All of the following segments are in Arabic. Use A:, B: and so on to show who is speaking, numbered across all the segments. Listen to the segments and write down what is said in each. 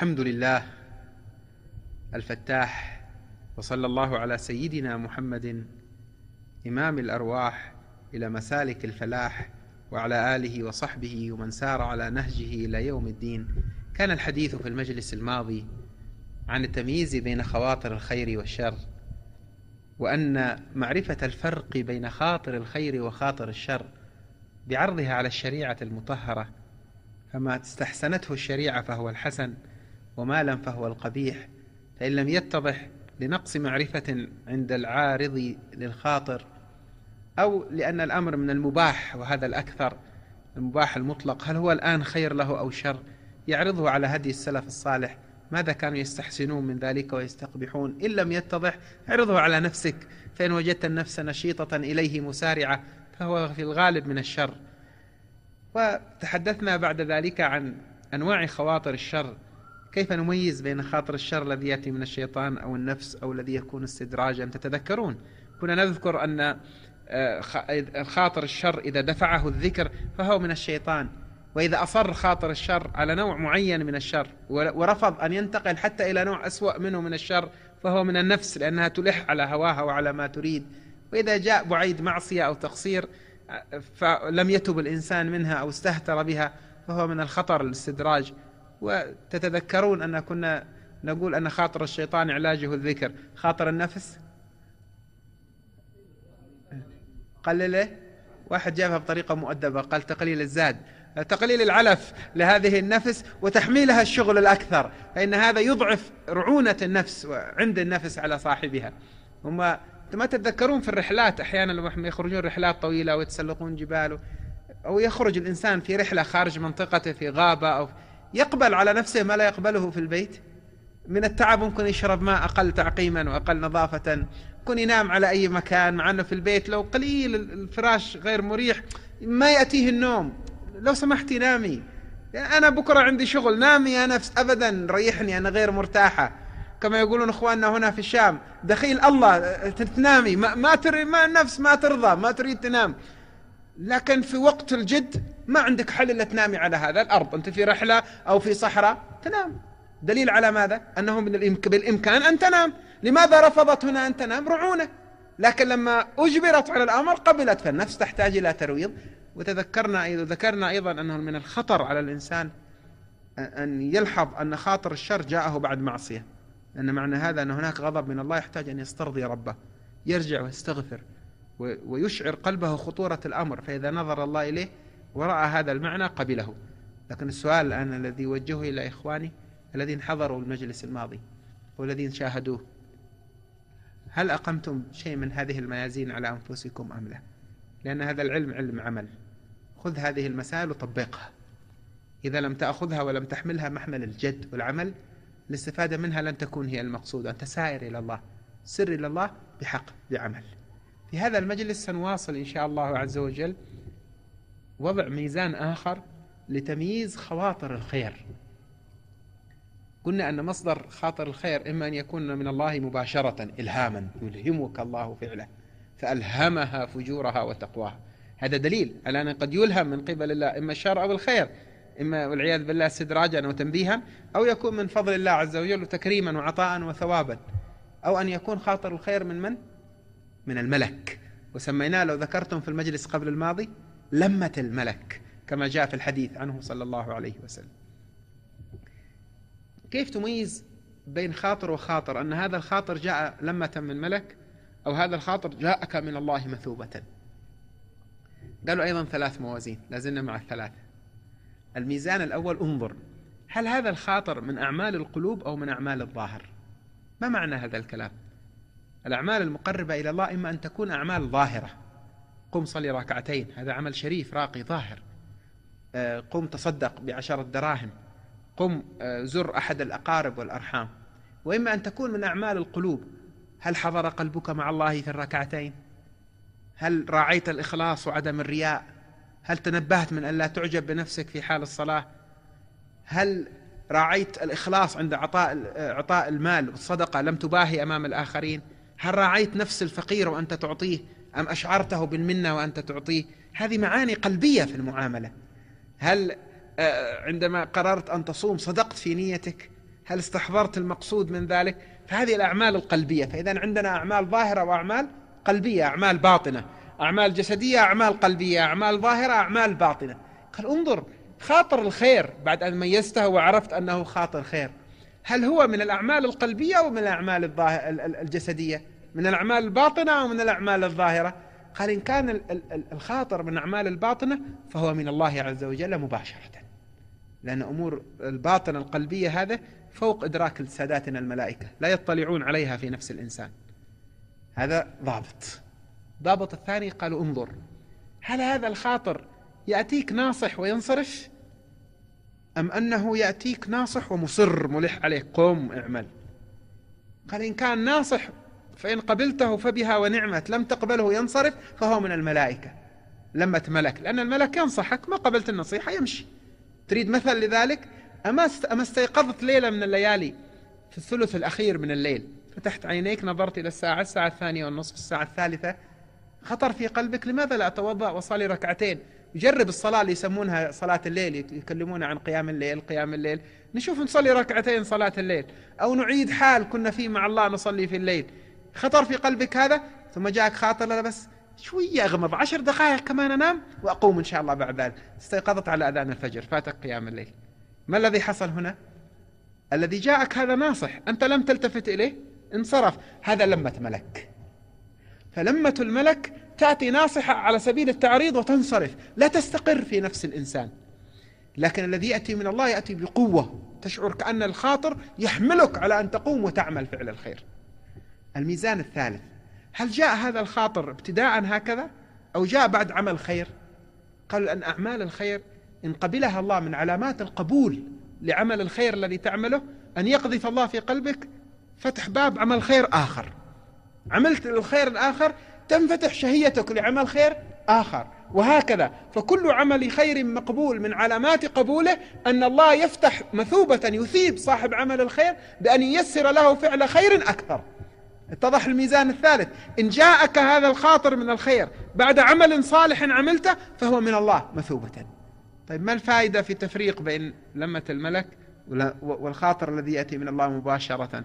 A: الحمد لله الفتاح وصلى الله على سيدنا محمد إمام الأرواح إلى مسالك الفلاح وعلى آله وصحبه ومن سار على نهجه إلى يوم الدين كان الحديث في المجلس الماضي عن التمييز بين خواطر الخير والشر وأن معرفة الفرق بين خاطر الخير وخاطر الشر بعرضها على الشريعة المطهرة فما استحسنته الشريعة فهو الحسن ومالا فهو القبيح فإن لم يتضح لنقص معرفة عند العارض للخاطر أو لأن الأمر من المباح وهذا الأكثر المباح المطلق هل هو الآن خير له أو شر يعرضه على هدي السلف الصالح ماذا كانوا يستحسنون من ذلك ويستقبحون إن لم يتضح اعرضه على نفسك فإن وجدت النفس نشيطة إليه مسارعة فهو في الغالب من الشر وتحدثنا بعد ذلك عن أنواع خواطر الشر كيف نميز بين خاطر الشر الذي يأتي من الشيطان أو النفس أو الذي يكون استدراجا تتذكرون كنا نذكر أن آه، خاطر الشر إذا دفعه الذكر فهو من الشيطان وإذا أصر خاطر الشر على نوع معين من الشر ورفض أن ينتقل حتى إلى نوع أسوأ منه من الشر فهو من النفس لأنها تلح على هواها وعلى ما تريد وإذا جاء بعيد معصية أو تقصير آه، فلم يتب الإنسان منها أو استهتر بها فهو من الخطر الاستدراج وتتذكرون أن كنا نقول أن خاطر الشيطان علاجه الذكر خاطر النفس قلله واحد جابها بطريقة مؤدبة قال تقليل الزاد تقليل العلف لهذه النفس وتحميلها الشغل الأكثر فإن هذا يضعف رعونة النفس وعند النفس على صاحبها هم ما تتذكرون في الرحلات أحيانا لما يخرجون رحلات طويلة ويتسلقون جبال أو يخرج الإنسان في رحلة خارج منطقته في غابة أو في يقبل على نفسه ما لا يقبله في البيت من التعب ممكن يشرب ماء أقل تعقيما وأقل نظافة ممكن ينام على أي مكان مع أنه في البيت لو قليل الفراش غير مريح ما يأتيه النوم لو سمحتي نامي أنا بكرة عندي شغل نامي يا نفس أبدا ريحني أنا غير مرتاحة كما يقولون اخواننا هنا في الشام دخيل الله تنامي ما, ما تري ما النفس ما ترضى ما تريد تنام لكن في وقت الجد ما عندك حل إلا تنامي على هذا الأرض أنت في رحلة أو في صحراء تنام دليل على ماذا؟ أنه من بالإمكان أن تنام لماذا رفضت هنا أن تنام؟ رعونة لكن لما أجبرت على الأمر قبلت فالنفس تحتاج إلى ترويض وتذكرنا اذا ذكرنا أيضا أنه من الخطر على الإنسان أن يلحظ أن خاطر الشر جاءه بعد معصية لان معنى هذا أن هناك غضب من الله يحتاج أن يسترضي ربه يرجع ويستغفر ويشعر قلبه خطورة الأمر فإذا نظر الله إليه ورأى هذا المعنى قبله لكن السؤال الآن الذي وجهه إلى إخواني الذين حضروا المجلس الماضي والذين شاهدوه هل أقمتم شيء من هذه الميازين على أنفسكم أم لا لأن هذا العلم علم عمل خذ هذه المسائل وطبقها إذا لم تأخذها ولم تحملها محمل الجد والعمل الاستفادة منها لن تكون هي المقصود أنت سائر إلى الله سر إلى الله بحق بعمل في هذا المجلس سنواصل إن شاء الله عز وجل وضع ميزان آخر لتمييز خواطر الخير قلنا أن مصدر خاطر الخير إما أن يكون من الله مباشرة إلهاما يلهمك الله فعله فألهمها فجورها وتقواها هذا دليل على أن قد يلهم من قبل الله إما الشر أو الخير إما والعياذ بالله استدراجا وتنبيها أو يكون من فضل الله عز وجل تكريما وعطاء وثوابا أو أن يكون خاطر الخير من من؟ من الملك وسميناه لو ذكرتم في المجلس قبل الماضي لمة الملك كما جاء في الحديث عنه صلى الله عليه وسلم كيف تميز بين خاطر وخاطر أن هذا الخاطر جاء لمة من ملك أو هذا الخاطر جاءك من الله مثوبة قالوا أيضا ثلاث موازين لازلنا مع الثلاثة الميزان الأول انظر هل هذا الخاطر من أعمال القلوب أو من أعمال الظاهر ما معنى هذا الكلام الأعمال المقربة إلى الله إما أن تكون أعمال ظاهرة قم صلي ركعتين هذا عمل شريف راقي ظاهر آه، قم تصدق بعشرة دراهم قم آه، زر أحد الأقارب والأرحام وإما أن تكون من أعمال القلوب هل حضر قلبك مع الله في الركعتين هل راعيت الإخلاص وعدم الرياء هل تنبهت من أن لا تعجب بنفسك في حال الصلاة هل راعيت الإخلاص عند عطاء آه، عطاء المال والصدقة لم تباهي أمام الآخرين هل راعيت نفس الفقير وأنت تعطيه أم أشعرته بالمنة وأنت تعطيه هذه معاني قلبية في المعاملة هل آه، عندما قررت أن تصوم صدقت في نيتك هل استحضرت المقصود من ذلك فهذه الأعمال القلبية فإذا عندنا أعمال ظاهرة وأعمال قلبية أعمال باطنة أعمال جسدية أعمال قلبية أعمال ظاهرة أعمال باطنة قال انظر خاطر الخير بعد أن ميزته وعرفت أنه خاطر خير هل هو من الأعمال القلبية أو من الأعمال الجسدية من الأعمال الباطنة أو من الأعمال الظاهرة قال إن كان الخاطر من الأعمال الباطنة فهو من الله عز وجل مباشرة لأن أمور الباطنة القلبية هذا فوق إدراك ساداتنا الملائكة لا يطلعون عليها في نفس الإنسان هذا ضابط ضابط الثاني قالوا انظر هل هذا الخاطر يأتيك ناصح وينصرف أم أنه يأتيك ناصح ومصر ملح عليه قم اعمل قال إن كان ناصح فإن قبلته فبها ونعمت لم تقبله ينصرف فهو من الملائكة لما ملك لأن الملك ينصحك ما قبلت النصيحة يمشي تريد مثل لذلك أما أما استيقظت ليلة من الليالي في الثلث الأخير من الليل فتحت عينيك نظرت إلى الساعة الساعة الثانية والنصف الساعة الثالثة خطر في قلبك لماذا لا أتوضأ وأصلي ركعتين جرب الصلاة اللي يسمونها صلاة الليل يكلمون عن قيام الليل قيام الليل نشوف نصلي ركعتين صلاة الليل أو نعيد حال كنا فيه مع الله نصلي في الليل خطر في قلبك هذا ثم جاءك خاطر لا بس شوية أغمض عشر دقائق كمان أنام وأقوم إن شاء الله بعد ذلك استيقظت على أذان الفجر فاتك قيام الليل ما الذي حصل هنا الذي جاءك هذا ناصح أنت لم تلتفت إليه انصرف هذا لمة ملك فلمة الملك تأتي ناصحة على سبيل التعريض وتنصرف لا تستقر في نفس الإنسان لكن الذي يأتي من الله يأتي بقوة تشعر كأن الخاطر يحملك على أن تقوم وتعمل فعل الخير الميزان الثالث هل جاء هذا الخاطر ابتداء هكذا أو جاء بعد عمل خير قال أن أعمال الخير إن قبلها الله من علامات القبول لعمل الخير الذي تعمله أن يقذف الله في قلبك فتح باب عمل خير آخر عملت الخير الآخر تنفتح شهيتك لعمل خير آخر وهكذا فكل عمل خير مقبول من علامات قبوله أن الله يفتح مثوبة يثيب صاحب عمل الخير بأن ييسر له فعل خير أكثر اتضح الميزان الثالث إن جاءك هذا الخاطر من الخير بعد عمل صالح عملته فهو من الله مثوبة طيب ما الفائدة في التفريق بين لمة الملك والخاطر الذي يأتي من الله مباشرة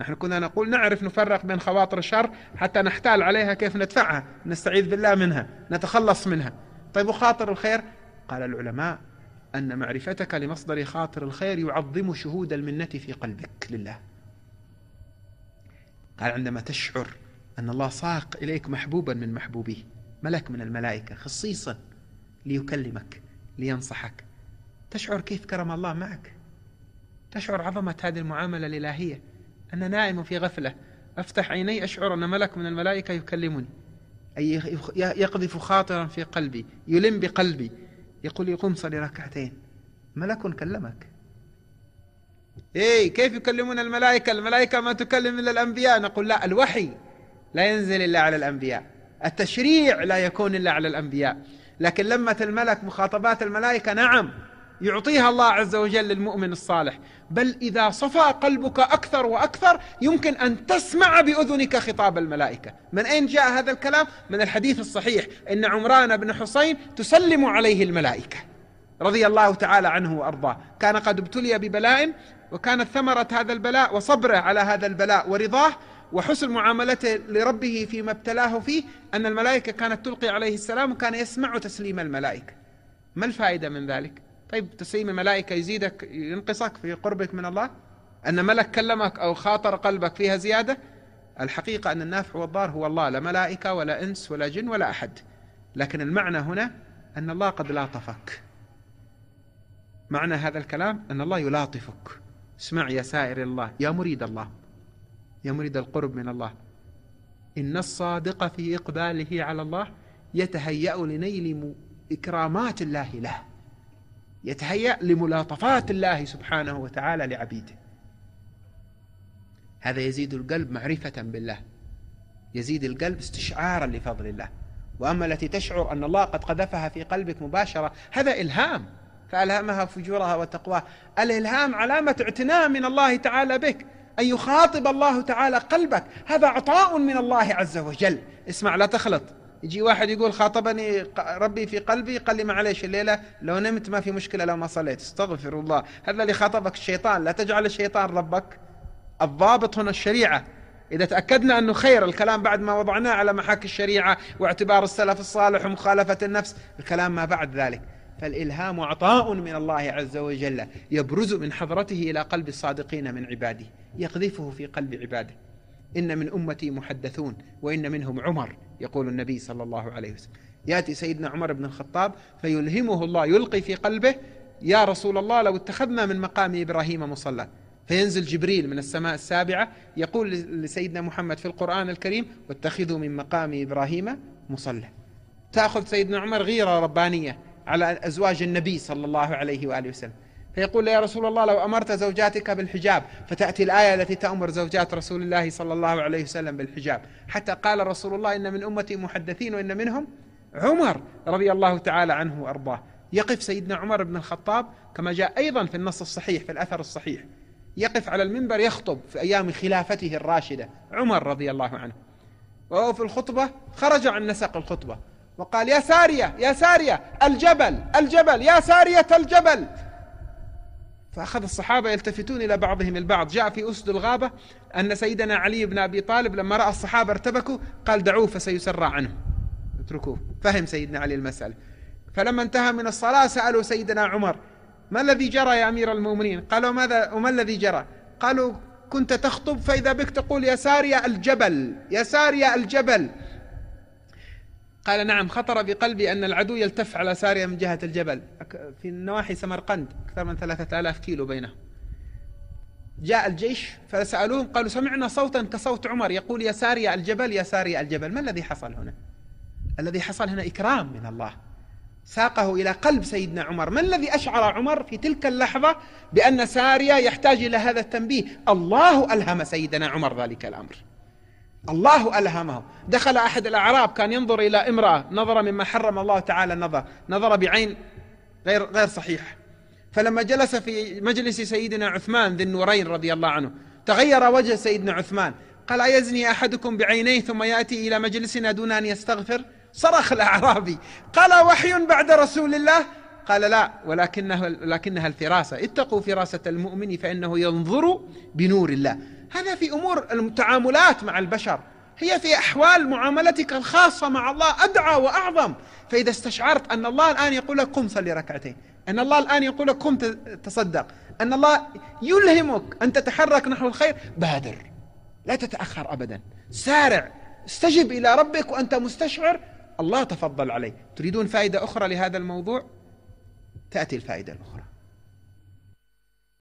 A: نحن كنا نقول نعرف نفرق بين خواطر الشر حتى نحتال عليها كيف ندفعها نستعيذ بالله منها نتخلص منها طيب وخاطر الخير قال العلماء أن معرفتك لمصدر خاطر الخير يعظم شهود المنة في قلبك لله قال عندما تشعر أن الله ساق إليك محبوبا من محبوبيه ملك من الملائكة خصيصا ليكلمك لينصحك تشعر كيف كرم الله معك تشعر عظمة هذه المعاملة الإلهية أنا نائم في غفلة أفتح عيني أشعر أن ملك من الملائكة يكلمني أي يقذف خاطرا في قلبي يلم بقلبي يقول يقوم صلي ركعتين ملك كلمك إيه كيف يكلمون الملائكة الملائكة ما تكلم إلا الأنبياء نقول لا الوحي لا ينزل إلا على الأنبياء التشريع لا يكون إلا على الأنبياء لكن لمة الملك مخاطبات الملائكة نعم يعطيها الله عز وجل للمؤمن الصالح بل إذا صفى قلبك أكثر وأكثر يمكن أن تسمع بأذنك خطاب الملائكة من أين جاء هذا الكلام؟ من الحديث الصحيح إن عمران بن حسين تسلم عليه الملائكة رضي الله تعالى عنه وارضاه كان قد ابتلي ببلاء وكانت ثمره هذا البلاء وصبره على هذا البلاء ورضاه وحسن معاملته لربه فيما ابتلاه فيه ان الملائكه كانت تلقي عليه السلام وكان يسمع تسليم الملائكه ما الفائده من ذلك طيب تسليم الملائكه يزيدك ينقصك في قربك من الله ان ملك كلمك او خاطر قلبك فيها زياده الحقيقه ان النافع والضار هو الله لا ملائكه ولا انس ولا جن ولا احد لكن المعنى هنا ان الله قد لاطفك معنى هذا الكلام أن الله يلاطفك اسمع يا سائر الله يا مريد الله يا مريد القرب من الله إن الصادق في إقباله على الله يتهيأ لنيل إكرامات الله له يتهيأ لملاطفات الله سبحانه وتعالى لعبيده هذا يزيد القلب معرفة بالله يزيد القلب استشعارا لفضل الله وأما التي تشعر أن الله قد قذفها في قلبك مباشرة هذا إلهام فألهمها فجورها وتقواها الإلهام علامة اعتناء من الله تعالى بك أن يخاطب الله تعالى قلبك هذا عطاء من الله عز وجل اسمع لا تخلط يجي واحد يقول خاطبني ربي في قلبي قال لي معليش الليلة لو نمت ما في مشكلة لو ما صليت استغفر الله هذا اللي خاطبك الشيطان لا تجعل الشيطان ربك الضابط هنا الشريعة إذا تأكدنا أنه خير الكلام بعد ما وضعناه على محاك الشريعة واعتبار السلف الصالح ومخالفة النفس الكلام ما بعد ذلك فالإلهام عطاء من الله عز وجل يبرز من حضرته إلى قلب الصادقين من عباده يقذفه في قلب عباده إن من أمتي محدثون وإن منهم عمر يقول النبي صلى الله عليه وسلم يأتي سيدنا عمر بن الخطاب فيلهمه الله يلقي في قلبه يا رسول الله لو اتخذنا من مقام إبراهيم مصلى فينزل جبريل من السماء السابعة يقول لسيدنا محمد في القرآن الكريم واتخذوا من مقام إبراهيم مصلى تأخذ سيدنا عمر غيرة ربانية على أزواج النبي صلى الله عليه وآله وسلم فيقول يا رسول الله لو أمرت زوجاتك بالحجاب فتأتي الآية التي تأمر زوجات رسول الله صلى الله عليه وسلم بالحجاب حتى قال رسول الله إن من أمتي محدثين وإن منهم عمر رضي الله تعالى عنه وأرضاه يقف سيدنا عمر بن الخطاب كما جاء أيضا في النص الصحيح في الأثر الصحيح يقف على المنبر يخطب في أيام خلافته الراشدة عمر رضي الله عنه وهو في الخطبة خرج عن نسق الخطبة وقال يا سارية يا سارية الجبل الجبل يا سارية الجبل فأخذ الصحابة يلتفتون إلى بعضهم البعض جاء في أسد الغابة أن سيدنا علي بن أبي طالب لما رأى الصحابة ارتبكوا قال دعوه فسيسرع عنه اتركوه فهم سيدنا علي المسألة فلما انتهى من الصلاة سألوا سيدنا عمر ما الذي جرى يا أمير المؤمنين قالوا ماذا وما الذي جرى قالوا كنت تخطب فإذا بك تقول يا سارية الجبل يا سارية الجبل قال نعم خطر بقلبي أن العدو يلتف على ساريه من جهة الجبل في نواحي سمرقند أكثر من ثلاثة آلاف كيلو بينهم جاء الجيش فسألوهم قالوا سمعنا صوتا كصوت عمر يقول يا ساريا الجبل يا ساريا الجبل ما الذي حصل هنا الذي حصل هنا إكرام من الله ساقه إلى قلب سيدنا عمر ما الذي أشعر عمر في تلك اللحظة بأن ساريا يحتاج إلى هذا التنبيه الله ألهم سيدنا عمر ذلك الأمر الله ألهمه دخل أحد الأعراب كان ينظر إلى امرأة نظر مما حرم الله تعالى النظر نظر بعين غير, غير صحيح فلما جلس في مجلس سيدنا عثمان ذي النورين رضي الله عنه تغير وجه سيدنا عثمان قال أيزني أحدكم بعينيه ثم يأتي إلى مجلسنا دون أن يستغفر صرخ الأعرابي قال وحي بعد رسول الله قال لا ولكنه ولكنها الفراسة اتقوا فراسة المؤمن فإنه ينظر بنور الله هذا في أمور التعاملات مع البشر هي في أحوال معاملتك الخاصة مع الله أدعى وأعظم فإذا استشعرت أن الله الآن يقول لك قم صلي ركعتين أن الله الآن يقول لك قم تصدق أن الله يلهمك أن تتحرك نحو الخير بادر لا تتأخر أبدا سارع استجب إلى ربك وأنت مستشعر الله تفضل عليه تريدون فائدة أخرى لهذا الموضوع تأتي الفائدة الأخرى